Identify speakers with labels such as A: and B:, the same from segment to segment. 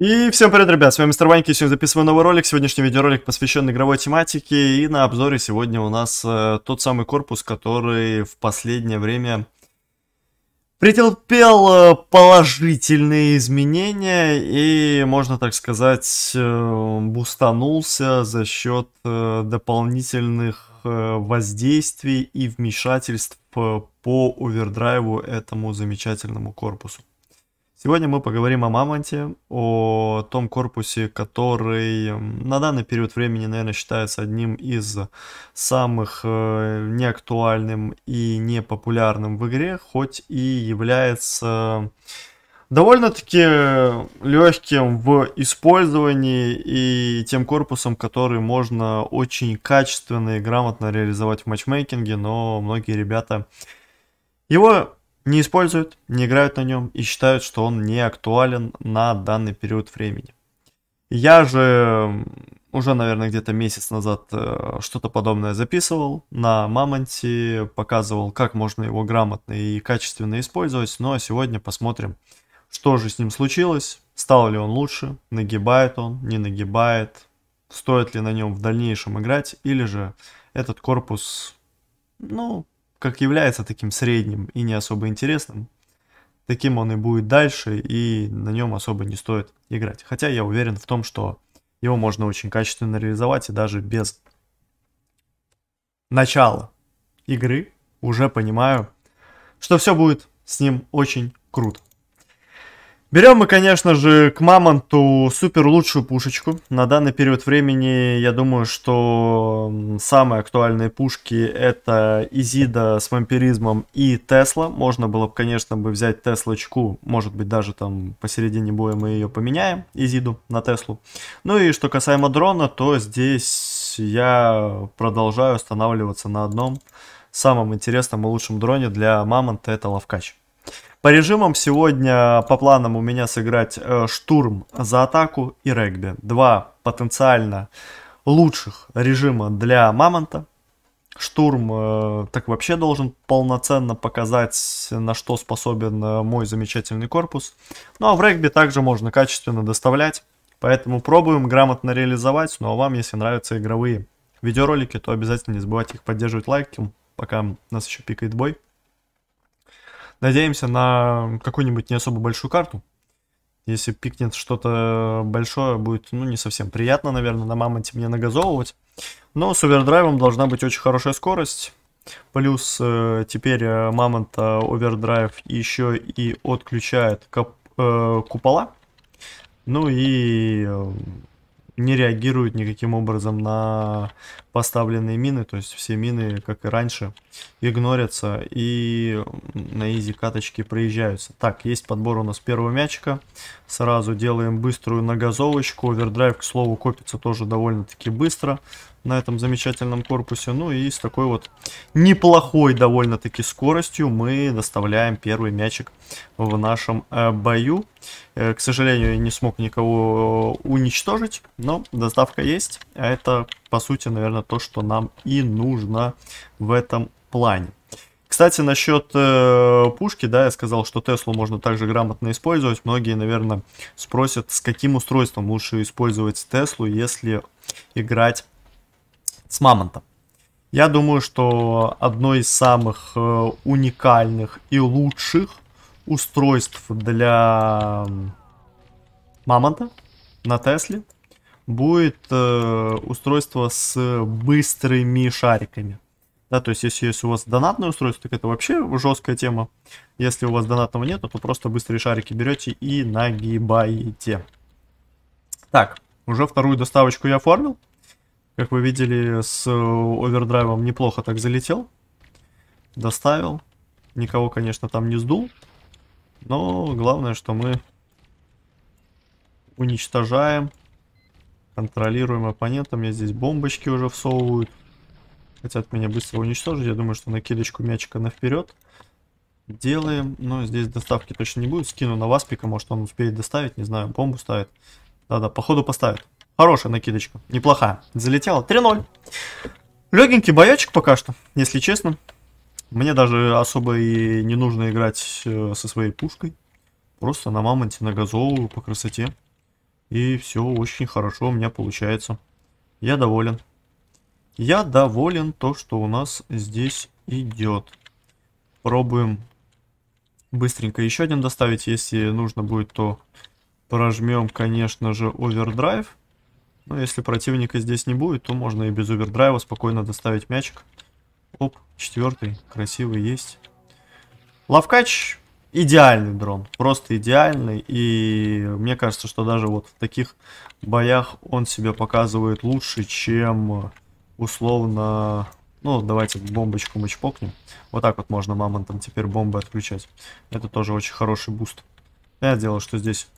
A: И всем привет, ребят, с вами Мистер Ваньки, сегодня записываю новый ролик, сегодняшний видеоролик посвящен игровой тематике, и на обзоре сегодня у нас э, тот самый корпус, который в последнее время претерпел э, положительные изменения и, можно так сказать, э, бустанулся за счет э, дополнительных э, воздействий и вмешательств э, по овердрайву этому замечательному корпусу. Сегодня мы поговорим о мамонте, о том корпусе, который на данный период времени, наверное, считается одним из самых э, неактуальным и непопулярным в игре, хоть и является довольно-таки легким в использовании и тем корпусом, который можно очень качественно и грамотно реализовать в матчмейкинге, но многие ребята его не используют, не играют на нем и считают, что он не актуален на данный период времени. Я же уже, наверное, где-то месяц назад э, что-то подобное записывал на Мамонте, показывал, как можно его грамотно и качественно использовать, но сегодня посмотрим, что же с ним случилось, стал ли он лучше, нагибает он, не нагибает, стоит ли на нем в дальнейшем играть, или же этот корпус, ну, как является таким средним и не особо интересным, таким он и будет дальше, и на нем особо не стоит играть. Хотя я уверен в том, что его можно очень качественно реализовать, и даже без начала игры уже понимаю, что все будет с ним очень круто. Берем мы, конечно же, к Мамонту супер лучшую пушечку. На данный период времени, я думаю, что самые актуальные пушки это Изида с вампиризмом и Тесла. Можно было бы, конечно, бы взять Теслочку, может быть, даже там посередине боя мы ее поменяем, Изиду, на Теслу. Ну и что касаемо дрона, то здесь я продолжаю останавливаться на одном самом интересном и лучшем дроне для Мамонта, это Лавкач. По режимам сегодня по планам у меня сыграть э, штурм за атаку и регби. Два потенциально лучших режима для Мамонта. Штурм э, так вообще должен полноценно показать, на что способен э, мой замечательный корпус. Ну а в регби также можно качественно доставлять. Поэтому пробуем грамотно реализовать. Ну а вам, если нравятся игровые видеоролики, то обязательно не забывайте их поддерживать лайком, пока нас еще пикает бой. Надеемся на какую-нибудь не особо большую карту. Если пикнет что-то большое, будет, ну, не совсем приятно, наверное, на мамонте мне нагазовывать. Но с овердрайвом должна быть очень хорошая скорость. Плюс э, теперь э, мамонта овердрайв еще и отключает коп, э, купола. Ну и э, не реагирует никаким образом на поставленные мины, то есть все мины, как и раньше, игнорятся и на изи каточки проезжаются. Так, есть подбор у нас первого мячика. Сразу делаем быструю нагазовочку. Овердрайв, к слову, копится тоже довольно-таки быстро на этом замечательном корпусе. Ну и с такой вот неплохой довольно-таки скоростью мы доставляем первый мячик в нашем э, бою. Э, к сожалению, я не смог никого уничтожить, но доставка есть, а это по сути, наверное, то, что нам и нужно в этом плане. Кстати, насчет э, пушки, да, я сказал, что Теслу можно также грамотно использовать. Многие, наверное, спросят, с каким устройством лучше использовать Теслу, если играть с мамонтом. Я думаю, что одно из самых э, уникальных и лучших устройств для мамонта на Тесле будет э, устройство с быстрыми шариками. Да, то есть, если, если у вас донатное устройство, так это вообще жесткая тема. Если у вас донатного нет, то просто быстрые шарики берете и нагибаете. Так, уже вторую доставочку я оформил. Как вы видели, с э, овердрайвом неплохо так залетел. Доставил. Никого, конечно, там не сдул. Но главное, что мы уничтожаем Контролируем оппонента. Мне здесь бомбочки уже всовывают. Хотят меня быстро уничтожить. Я думаю, что накидочку мячика на вперед. Делаем. Но здесь доставки точно не будет. Скину на Васпика. Может он успеет доставить. Не знаю. Бомбу ставит. Да-да, походу поставит. Хорошая накидочка. Неплохая. Залетела. 3-0. Легенький боячек пока что, если честно. Мне даже особо и не нужно играть э, со своей пушкой. Просто на мамонте, на газовую по красоте. И все очень хорошо у меня получается. Я доволен. Я доволен то, что у нас здесь идет. Пробуем быстренько еще один доставить. Если нужно будет, то прожмем, конечно же, овердрайв. Но если противника здесь не будет, то можно и без овердрайва спокойно доставить мячик. Оп, четвертый, красивый есть. Лавкач идеальный дрон, просто идеальный. И мне кажется, что даже вот в таких боях он себя показывает лучше, чем условно... Ну, давайте бомбочку мы чпокнем. Вот так вот можно мамонтом теперь бомбы отключать. Это тоже очень хороший буст. Я дело, что здесь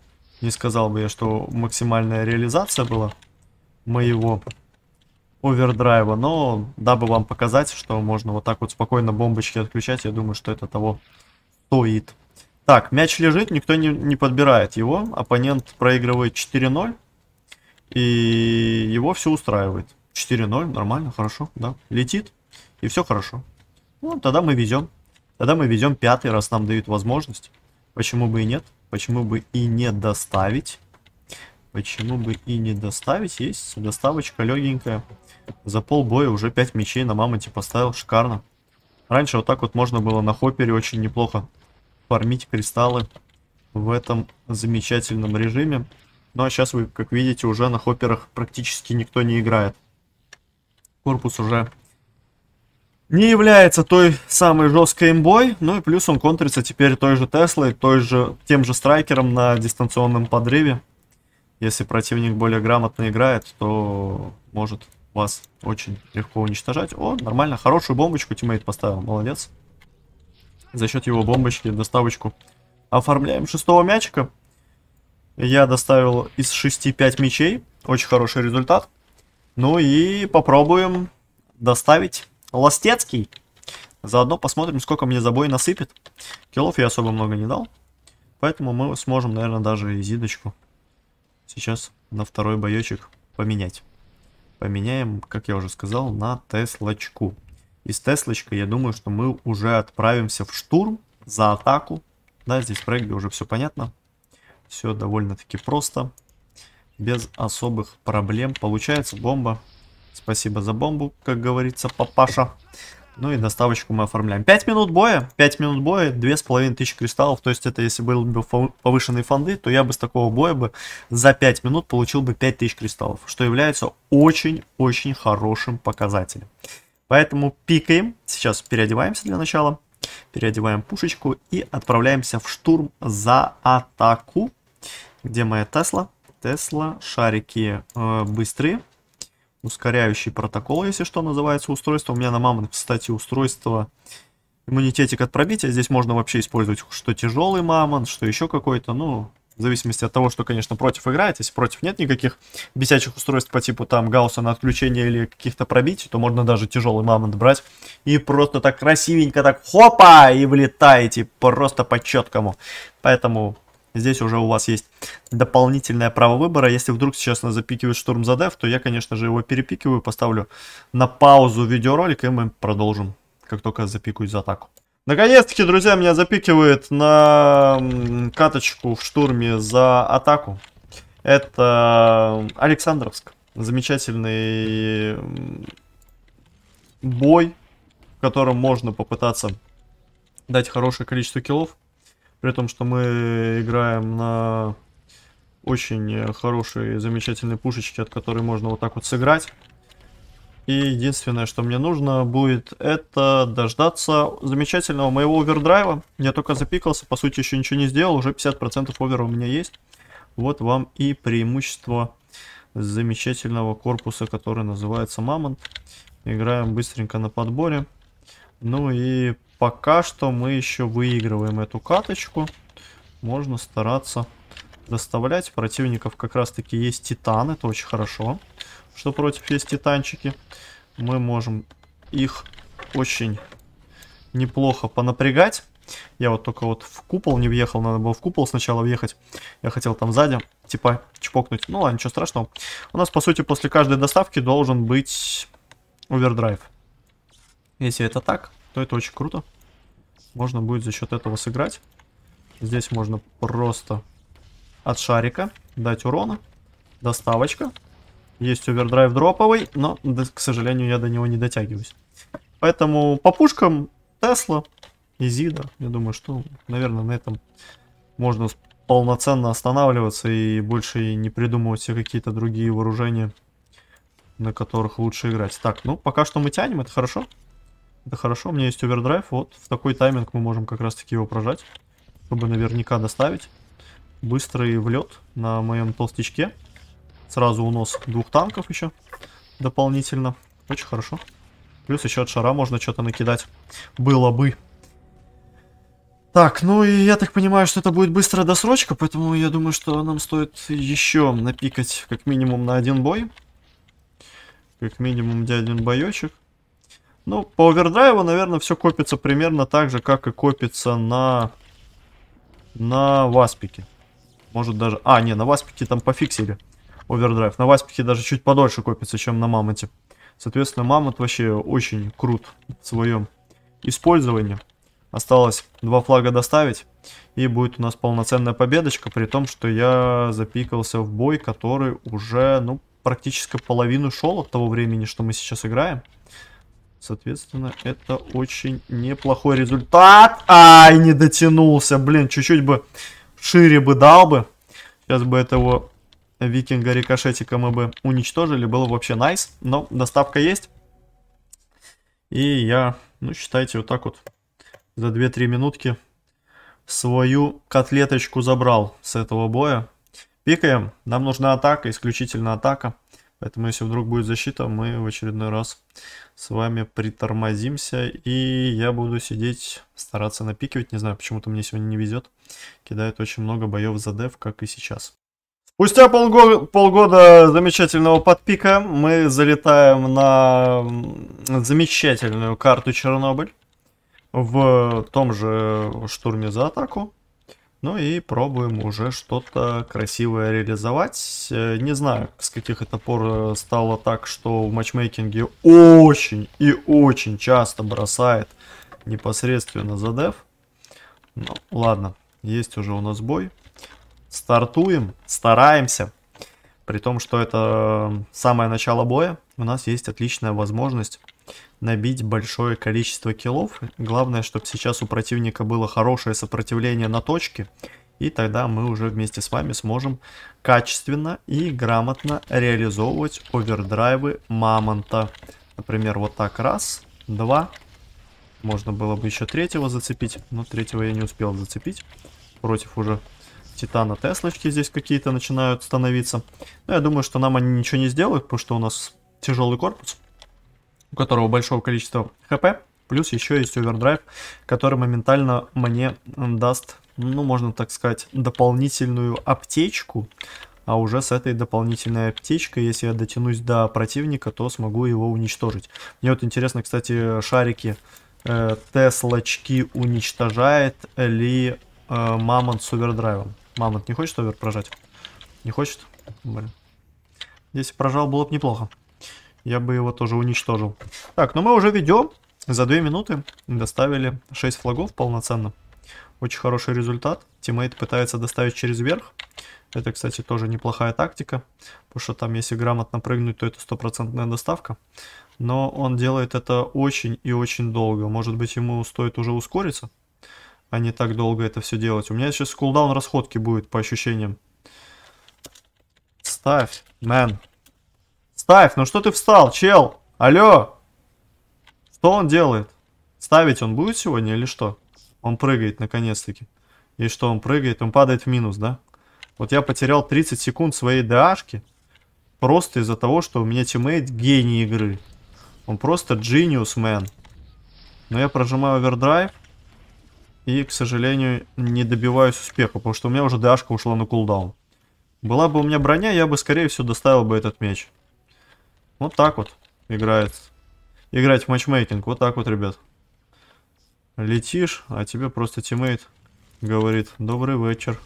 A: не сказал бы я, что максимальная реализация была моего овердрайва, но дабы вам показать, что можно вот так вот спокойно бомбочки отключать, я думаю, что это того стоит. Так, мяч лежит, никто не, не подбирает его. Оппонент проигрывает 4-0. И его все устраивает. 4-0, нормально, хорошо, да. Летит, и все хорошо. Ну, тогда мы везем. Тогда мы везем пятый, раз нам дают возможность. Почему бы и нет? Почему бы и не доставить? Почему бы и не доставить? Есть доставочка легенькая. За полбоя уже 5 мячей на мамонте поставил. Шикарно. Раньше вот так вот можно было на хопере очень неплохо фармить кристаллы в этом замечательном режиме. Ну а сейчас вы, как видите, уже на хопперах практически никто не играет. Корпус уже не является той самой жесткой имбой, ну и плюс он контрится теперь той же Теслой, той же, тем же страйкером на дистанционном подрыве. Если противник более грамотно играет, то может вас очень легко уничтожать. О, нормально, хорошую бомбочку тиммейт поставил, молодец за счет его бомбочки доставочку. Оформляем шестого мячика. Я доставил из 6 5 мячей. Очень хороший результат. Ну и попробуем доставить Ластецкий. Заодно посмотрим, сколько мне забой насыпет. Килов я особо много не дал. Поэтому мы сможем, наверное, даже зидочку сейчас на второй боечек поменять. Поменяем, как я уже сказал, на Теслочку. И с Теслочкой, я думаю, что мы уже отправимся в штурм за атаку. Да, здесь в регби уже все понятно. Все довольно-таки просто. Без особых проблем. Получается бомба. Спасибо за бомбу, как говорится, папаша. Ну и доставочку мы оформляем. 5 минут боя, 5 минут боя, две с половиной 2500 кристаллов. То есть это если был бы повышенные фонды, то я бы с такого боя бы за 5 минут получил бы тысяч кристаллов. Что является очень-очень хорошим показателем. Поэтому пикаем. Сейчас переодеваемся для начала. Переодеваем пушечку и отправляемся в штурм за атаку. Где моя Тесла? Тесла, шарики э, быстрые. Ускоряющий протокол, если что, называется устройство. У меня на мамонт, кстати, устройство иммунитетик от пробития. Здесь можно вообще использовать что тяжелый мамонт, что еще какой-то. Ну, в зависимости от того, что, конечно, против играет. Если против нет никаких бесячих устройств по типу там Гаусса на отключение или каких-то пробитий, то можно даже тяжелый мамонт брать. И просто так красивенько так хопа и влетаете просто по четкому. Поэтому здесь уже у вас есть дополнительное право выбора. Если вдруг сейчас нас запикивает штурм за деф, то я, конечно же, его перепикиваю, поставлю на паузу видеоролик, и мы продолжим, как только запикаю за атаку. Наконец-таки, друзья, меня запикивает на каточку в штурме за атаку. Это Александровск. Замечательный бой, в котором можно попытаться дать хорошее количество киллов. При том, что мы играем на очень хорошие, замечательные пушечки, от которой можно вот так вот сыграть. И единственное, что мне нужно будет, это дождаться замечательного моего овердрайва. Я только запикался, по сути, еще ничего не сделал. Уже 50% овера у меня есть. Вот вам и преимущество замечательного корпуса, который называется Мамонт. Играем быстренько на подборе. Ну и пока что мы еще выигрываем эту каточку. Можно стараться доставлять. Противников как раз таки есть Титан, это очень хорошо что против есть титанчики, мы можем их очень неплохо понапрягать. Я вот только вот в купол не въехал, надо было в купол сначала въехать. Я хотел там сзади, типа, чпокнуть. Ну ладно, ничего страшного. У нас, по сути, после каждой доставки должен быть овердрайв. Если это так, то это очень круто. Можно будет за счет этого сыграть. Здесь можно просто от шарика дать урона. Доставочка. Есть овердрайв дроповый, но, к сожалению, я до него не дотягиваюсь. Поэтому по пушкам Тесла, и Зида, я думаю, что, наверное, на этом можно полноценно останавливаться и больше не придумывать все какие-то другие вооружения, на которых лучше играть. Так, ну, пока что мы тянем, это хорошо. Это хорошо, у меня есть овердрайв, вот в такой тайминг мы можем как раз-таки его прожать, чтобы наверняка доставить. быстрый и на моем толстячке. Сразу унос двух танков еще дополнительно. Очень хорошо. Плюс еще от шара можно что-то накидать. Было бы. Так, ну и я так понимаю, что это будет быстрая досрочка, поэтому я думаю, что нам стоит еще напикать как минимум на один бой. Как минимум где один боечек. Ну, по овердрайву, наверное, все копится примерно так же, как и копится на... На Васпике. Может даже... А, не, на Васпике там пофиксили овердрайв. На Васпике даже чуть подольше копится, чем на Мамонте. Соответственно, Мамонт вообще очень крут в своем использовании. Осталось два флага доставить. И будет у нас полноценная победочка, при том, что я запикался в бой, который уже, ну, практически половину шел от того времени, что мы сейчас играем. Соответственно, это очень неплохой результат. Ай, не дотянулся, блин, чуть-чуть бы шире бы дал бы. Сейчас бы этого Викинга, Рикошетика мы бы уничтожили. Было бы вообще найс. Но доставка есть. И я, ну, считайте, вот так вот за 2-3 минутки свою котлеточку забрал с этого боя. Пикаем. Нам нужна атака, исключительно атака. Поэтому если вдруг будет защита, мы в очередной раз с вами притормозимся. И я буду сидеть, стараться напикивать. Не знаю, почему-то мне сегодня не везет. Кидает очень много боев за деф, как и сейчас. Спустя полго полгода замечательного подпика мы залетаем на замечательную карту Чернобыль в том же штурме за атаку. Ну и пробуем уже что-то красивое реализовать. Э, не знаю, с каких это пор э, стало так, что в матчмейкинге очень и очень часто бросает непосредственно за деф. Ну, ладно, есть уже у нас бой стартуем, стараемся. При том, что это э, самое начало боя, у нас есть отличная возможность набить большое количество киллов. Главное, чтобы сейчас у противника было хорошее сопротивление на точке. И тогда мы уже вместе с вами сможем качественно и грамотно реализовывать овердрайвы Мамонта. Например, вот так раз, два. Можно было бы еще третьего зацепить, но третьего я не успел зацепить. Против уже Титана Теслочки здесь какие-то начинают становиться. Но ну, я думаю, что нам они ничего не сделают, потому что у нас тяжелый корпус, у которого большое количество хп. Плюс еще есть овердрайв, который моментально мне даст, ну, можно так сказать, дополнительную аптечку. А уже с этой дополнительной аптечкой, если я дотянусь до противника, то смогу его уничтожить. Мне вот интересно, кстати, шарики э, уничтожает ли э, Мамонт с овердрайвом. Мамонт не хочет овер прожать? Не хочет? Блин. Если прожал, было бы неплохо. Я бы его тоже уничтожил. Так, ну мы уже ведем. За 2 минуты доставили 6 флагов полноценно. Очень хороший результат. Тиммейт пытается доставить через верх. Это, кстати, тоже неплохая тактика. Потому что там, если грамотно прыгнуть, то это стопроцентная доставка. Но он делает это очень и очень долго. Может быть, ему стоит уже ускориться а не так долго это все делать. У меня сейчас кулдаун расходки будет, по ощущениям. Ставь, мэн. Ставь, ну что ты встал, чел? Алло! Что он делает? Ставить он будет сегодня или что? Он прыгает, наконец-таки. И что, он прыгает? Он падает в минус, да? Вот я потерял 30 секунд своей ДАшки. Просто из-за того, что у меня тиммейт гений игры. Он просто genius, man. Но я прожимаю овердрайв. И, к сожалению, не добиваюсь успеха, потому что у меня уже дашка ушла на кулдаун. Была бы у меня броня, я бы, скорее всего, доставил бы этот меч. Вот так вот играет. Играть в матчмейкинг. Вот так вот, ребят. Летишь, а тебе просто тиммейт говорит «Добрый вечер».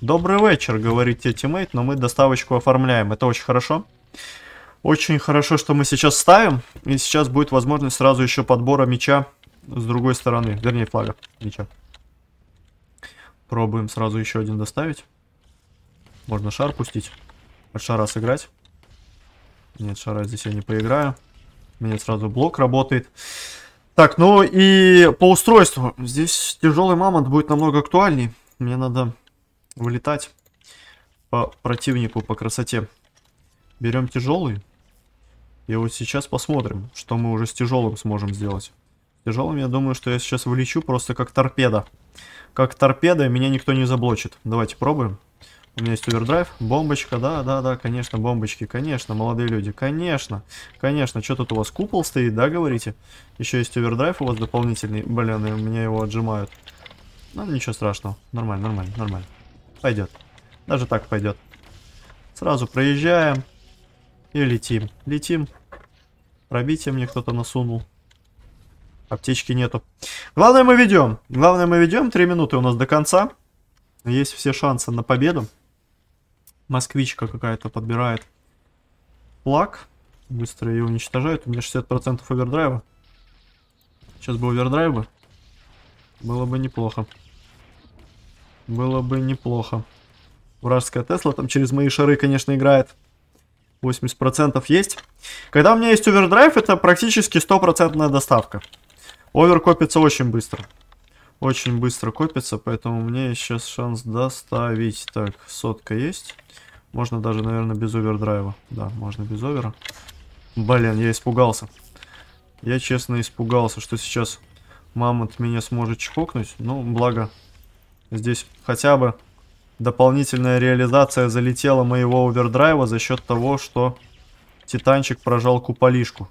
A: Добрый вечер, говорит тебе тиммейт, но мы доставочку оформляем. Это очень хорошо. Очень хорошо, что мы сейчас ставим. И сейчас будет возможность сразу еще подбора меча с другой стороны, вернее флага, мяча. Пробуем сразу еще один доставить. Можно шар пустить. От шара сыграть. Нет, шара здесь я не поиграю. У меня сразу блок работает. Так, ну и по устройству. Здесь тяжелый мамонт будет намного актуальней. Мне надо вылетать по противнику по красоте. Берем тяжелый. И вот сейчас посмотрим, что мы уже с тяжелым сможем сделать. Тяжелым я думаю, что я сейчас влечу просто как торпеда. Как торпеда, меня никто не заблочит. Давайте пробуем. У меня есть овердрайв, бомбочка, да, да, да, конечно, бомбочки, конечно, молодые люди, конечно, конечно, что тут у вас купол стоит, да, говорите? Еще есть овердрайв у вас дополнительный, блин, и меня его отжимают. Ну, ничего страшного, нормально, нормально, нормально, пойдет, даже так пойдет. Сразу проезжаем и летим, летим, пробитие мне кто-то насунул. Аптечки нету. Главное, мы ведем. Главное, мы ведем. Три минуты у нас до конца. Есть все шансы на победу. Москвичка какая-то подбирает флаг. Быстро ее уничтожают. У меня 60% овердрайва. Сейчас бы овердрайв Было бы неплохо. Было бы неплохо. Вражеская Тесла там через мои шары, конечно, играет. 80% есть. Когда у меня есть овердрайв, это практически стопроцентная доставка. Овер копится очень быстро. Очень быстро копится, поэтому мне сейчас шанс доставить. Так, сотка есть. Можно даже, наверное, без овердрайва. Да, можно без овера. Блин, я испугался. Я, честно, испугался, что сейчас мамонт меня сможет чпокнуть. Ну, благо, здесь хотя бы дополнительная реализация залетела моего овердрайва за счет того, что Титанчик прожал куполишку.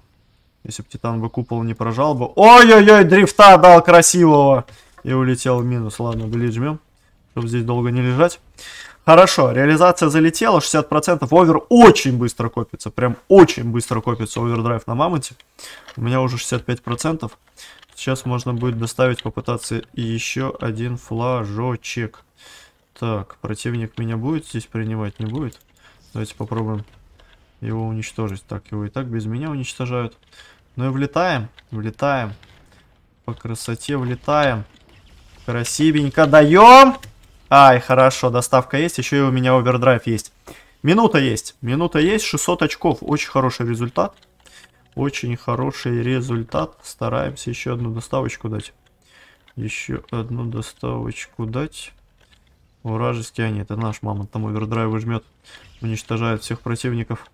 A: Если бы Титан бы купол не прожал бы... Ой-ой-ой, дрифта дал красивого! И улетел в минус. Ладно, были жмем, чтобы здесь долго не лежать. Хорошо, реализация залетела, 60%. Овер очень быстро копится, прям очень быстро копится овердрайв на мамонте. У меня уже 65%. Сейчас можно будет доставить, попытаться еще один флажочек. Так, противник меня будет здесь принимать? Не будет? Давайте попробуем его уничтожить. Так, его и так без меня уничтожают. Ну и влетаем, влетаем. По красоте влетаем. Красивенько даем. Ай, хорошо, доставка есть. Еще и у меня овердрайв есть. Минута есть. Минута есть. 600 очков. Очень хороший результат. Очень хороший результат. Стараемся еще одну доставочку дать. Еще одну доставочку дать. Вражеский, а нет, это наш мамонт, там овердрайв жмет. Уничтожает всех противников.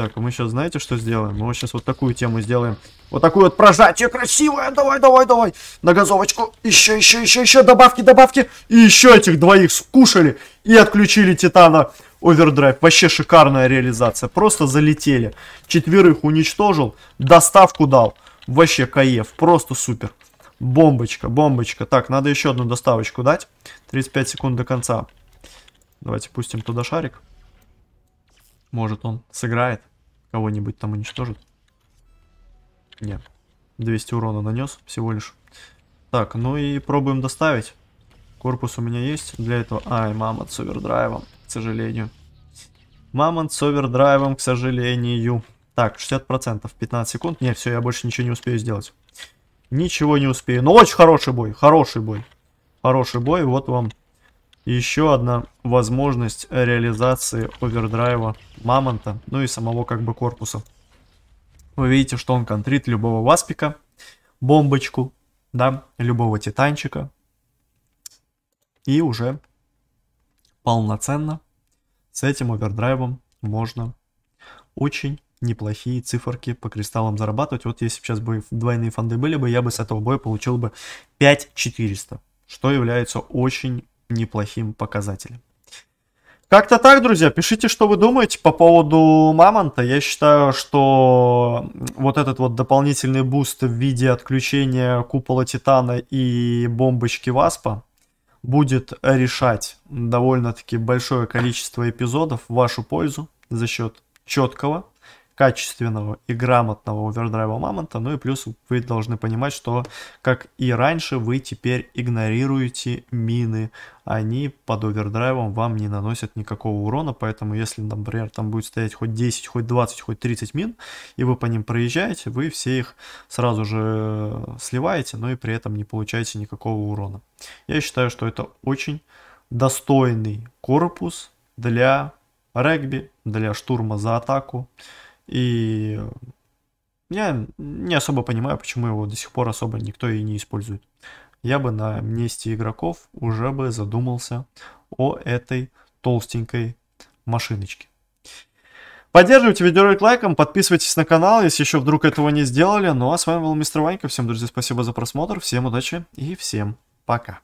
A: Так, а мы сейчас знаете, что сделаем? Мы сейчас вот такую тему сделаем. Вот такую вот прожатие красивое. Давай, давай, давай. На газовочку. Еще, еще, еще, еще. Добавки, добавки. И еще этих двоих скушали. И отключили Титана Овердрайв. Вообще шикарная реализация. Просто залетели. Четверых уничтожил. Доставку дал. Вообще каев. Просто супер. Бомбочка, бомбочка. Так, надо еще одну доставочку дать. 35 секунд до конца. Давайте пустим туда шарик. Может он сыграет кого-нибудь там уничтожит. Нет. 200 урона нанес всего лишь. Так, ну и пробуем доставить. Корпус у меня есть для этого. Ай, мамонт с овердрайвом, к сожалению. Мамонт с овердрайвом, к сожалению. Так, 60%, 15 секунд. Не, все, я больше ничего не успею сделать. Ничего не успею. Но очень хороший бой, хороший бой. Хороший бой, вот вам еще одна возможность реализации овердрайва мамонта, ну и самого как бы корпуса. Вы видите, что он контрит любого васпика, бомбочку, да, любого титанчика. И уже полноценно с этим овердрайвом можно очень неплохие циферки по кристаллам зарабатывать. Вот если сейчас бы двойные фонды были бы, я бы с этого боя получил бы 5400, что является очень неплохим показателем. Как-то так, друзья. Пишите, что вы думаете по поводу Мамонта. Я считаю, что вот этот вот дополнительный буст в виде отключения купола Титана и бомбочки Васпа будет решать довольно-таки большое количество эпизодов в вашу пользу за счет четкого качественного и грамотного овердрайва мамонта. Ну и плюс вы должны понимать, что, как и раньше, вы теперь игнорируете мины. Они под овердрайвом вам не наносят никакого урона, поэтому если, например, там будет стоять хоть 10, хоть 20, хоть 30 мин, и вы по ним проезжаете, вы все их сразу же э, сливаете, но и при этом не получаете никакого урона. Я считаю, что это очень достойный корпус для регби, для штурма за атаку. И э, я не особо понимаю, почему его до сих пор особо никто и не использует. Я бы на месте игроков уже бы задумался о этой толстенькой машиночке. Поддерживайте видеоролик лайком, подписывайтесь на канал, если еще вдруг этого не сделали. Ну а с вами был Мистер Ванька. Всем, друзья, спасибо за просмотр, всем удачи и всем пока.